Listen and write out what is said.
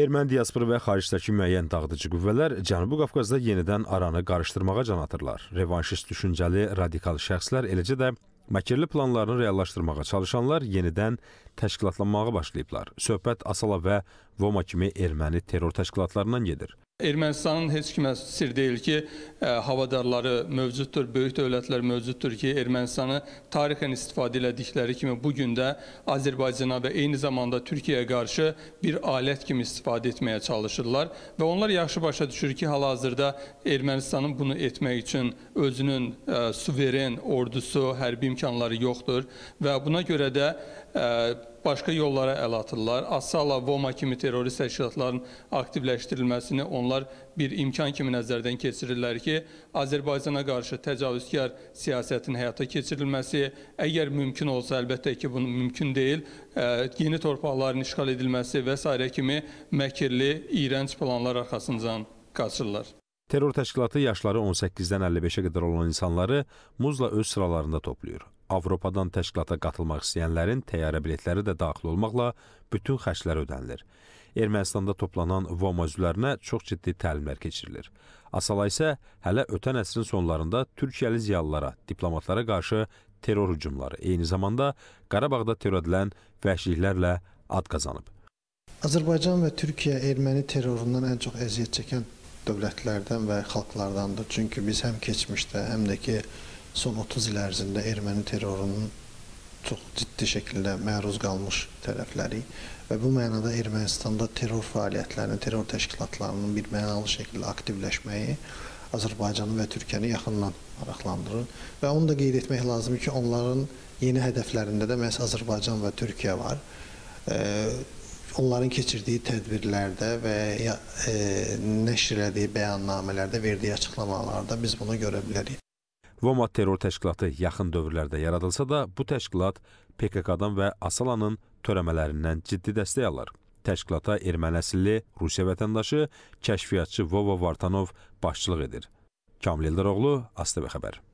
Erməni diasporu və xaricdəki müəyyən dağıdıcı qüvvələr Cənubi Qafqazda yenidən aranı qarışdırmağa can atırlar. Revanşist düşüncəli radikal şəxslər, eləcə də məkirli planlarını reallaşdırmağa çalışanlar yenidən təşkilatlanmağa başlayıblar. Söhbət Asala və Voma kimi erməni terror təşkilatlarından gedir. Ermənistanın heç kimə sir deyil ki, e, havadarları mövcuddur, böyük dövlətlər mövcuddur ki, Ermənistanı tarixən istifadə elədikləri kimi bu gün də Azərbaycana və eyni zamanda Türkiyəyə qarşı bir alət kimi istifadə etməyə çalışırlar və onlar yaxşı başa düşür ki, hal-hazırda Ermənistanın bunu etmək üçün özünün ə, e, suveren ordusu, hərbi imkanları yoxdur və buna görə də ə, e, başqa yollara əl atırlar. Assala, Voma kimi terrorist təşkilatların aktivləşdirilməsini onlar bir imkan kimi nəzərdən keçirirlər ki, Azərbaycana qarşı təcavüzkar siyasətin həyata keçirilməsi, əgər mümkün olsa, əlbəttə ki, bunu mümkün deyil, ə, e, yeni torpaqların işğal edilməsi və s. kimi məkirli, iyrənc planlar arxasından qaçırlar. Terror təşkilatı yaşları 18-dən 55-ə qədər olan insanları muzla öz sıralarında toplayır. Avropadan təşkilata qatılmaq istəyənlərin təyyarə biletləri də daxil olmaqla bütün xərclər ödənilir. Ermənistanda toplanan VOM üzvlərinə çox ciddi təlimlər keçirilir. Asala isə hələ ötən əsrin sonlarında türkiyəli ziyalılara, diplomatlara qarşı terror hücumları, eyni zamanda Qarabağda terror edilən vəhşiliklərlə ad qazanıb. Azərbaycan və Türkiyə erməni terrorundan ən çox əziyyət çəkən dövlətlərdən və xalqlardandır. Çünki biz həm keçmişdə, həm də ki son 30 il ərzində erməni terrorunun çox ciddi şəkildə məruz qalmış tərəfləri və bu mənada Ermənistanda terror fəaliyyətlərinin, terror təşkilatlarının bir mənalı şəkildə aktivləşməyi Azərbaycanı və Türkiyəni yaxından maraqlandırır. Və onu da qeyd etmək lazımdır ki, onların yeni hədəflərində də məhz Azərbaycan və Türkiyə var. Onların keçirdiyi tədbirlərdə və nəşr elədiyi bəyannamələrdə, verdiyi açıqlamalarda biz bunu görə bilərik. Roma terror təşkilatı yaxın dövrlərdə yaradılsa da, bu təşkilat PKK-dan və Asalanın törəmələrindən ciddi dəstək alır. Təşkilata erməni əsilli Rusiya vətəndaşı, kəşfiyyatçı Vova Vartanov başçılıq edir. Kamil Eldaroğlu, ASTV xəbər.